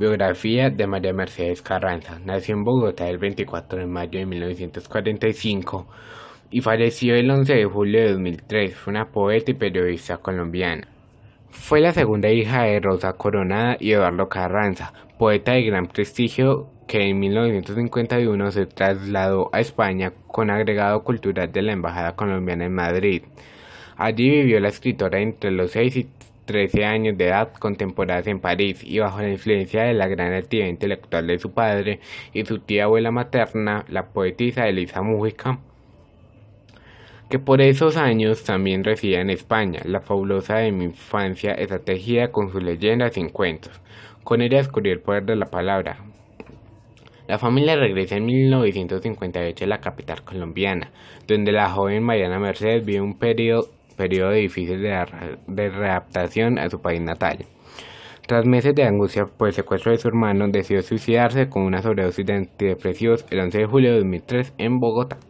Biografía de María Mercedes Carranza. Nació en Bogotá el 24 de mayo de 1945 y falleció el 11 de julio de 2003. Fue una poeta y periodista colombiana. Fue la segunda hija de Rosa Coronada y Eduardo Carranza, poeta de gran prestigio que en 1951 se trasladó a España con agregado cultural de la Embajada Colombiana en Madrid. Allí vivió la escritora entre los seis y 13 años de edad, contemporánea en París, y bajo la influencia de la gran actividad intelectual de su padre y su tía abuela materna, la poetisa Elisa Mujica, que por esos años también residía en España. La fabulosa de mi infancia está con sus leyendas y cuentos. Con ella descubrió el poder de la palabra, la familia regresa en 1958 a la capital colombiana, donde la joven Mariana Mercedes vive un periodo periodo difícil de, de readaptación a su país natal. Tras meses de angustia por el secuestro de su hermano, decidió suicidarse con una sobredosis de antidepresivos el 11 de julio de 2003 en Bogotá.